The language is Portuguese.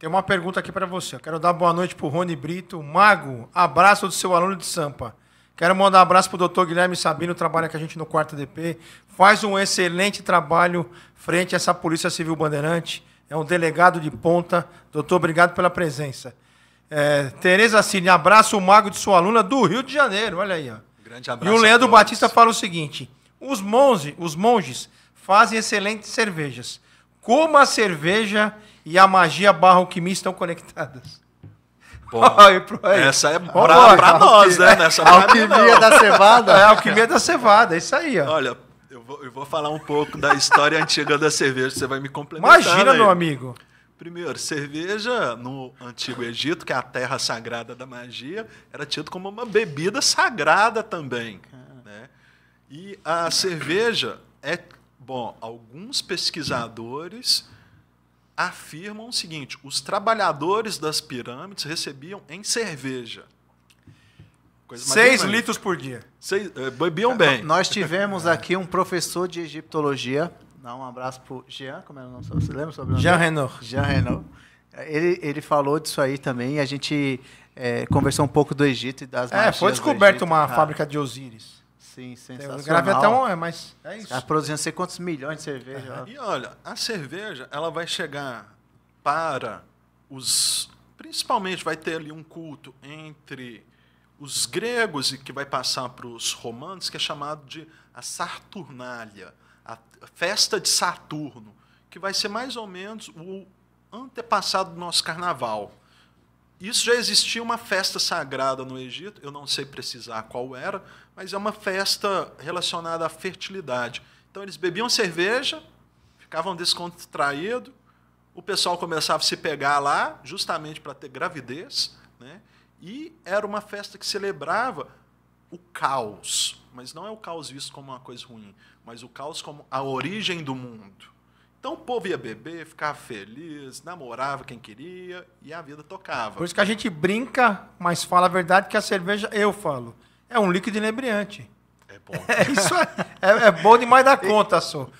Tem uma pergunta aqui para você. Eu quero dar boa noite para o Rony Brito. Mago, abraço do seu aluno de Sampa. Quero mandar um abraço para o doutor Guilherme Sabino, trabalha com a gente no quarto DP. Faz um excelente trabalho frente a essa Polícia Civil Bandeirante. É um delegado de ponta. Doutor, obrigado pela presença. É, Tereza Cine, abraço o mago de sua aluna do Rio de Janeiro. Olha aí. Ó. Grande abraço. E o Leandro Batista fala o seguinte: os monges, os monges fazem excelentes cervejas. Como a cerveja e a magia barra alquimia estão conectadas. essa é pra, pra nós, né? Nessa alquimia da cevada. É, alquimia da cevada, é isso aí. Ó. Olha, eu vou, eu vou falar um pouco da história antiga da cerveja, você vai me complementar. Imagina, aí. Né? meu amigo. Primeiro, cerveja no Antigo Egito, que é a terra sagrada da magia, era tido como uma bebida sagrada também. Né? E a cerveja é Bom, alguns pesquisadores afirmam o seguinte: os trabalhadores das pirâmides recebiam em cerveja. Coisa Seis litros por dia. Seis, eh, bebiam é, bem. Nós tivemos aqui um professor de egiptologia. Dá um abraço para o Jean, como é o nome? Você lembra sobre o nome? Jean Renault. Jean Renault. Ele, ele falou disso aí também. A gente é, conversou um pouco do Egito e das É, foi descoberto Egito, uma cara. fábrica de Osíris assim, sensacional. Eu gravei até um, é, mas é isso. Está produzindo sei quantos milhões de cerveja. Uhum. E olha, a cerveja, ela vai chegar para os... Principalmente vai ter ali um culto entre os gregos e que vai passar para os romanos, que é chamado de a Saturnália, a festa de Saturno, que vai ser mais ou menos o antepassado do nosso carnaval. Isso já existia uma festa sagrada no Egito, eu não sei precisar qual era, mas é uma festa relacionada à fertilidade. Então eles bebiam cerveja, ficavam descontraídos, o pessoal começava a se pegar lá, justamente para ter gravidez, né? e era uma festa que celebrava o caos, mas não é o caos visto como uma coisa ruim, mas o caos como a origem do mundo. Então o povo ia beber, ficava feliz, namorava quem queria e a vida tocava. Por isso que a gente brinca, mas fala a verdade que a cerveja, eu falo, é um líquido inebriante. É bom. É, isso é, é, é bom demais da conta, só.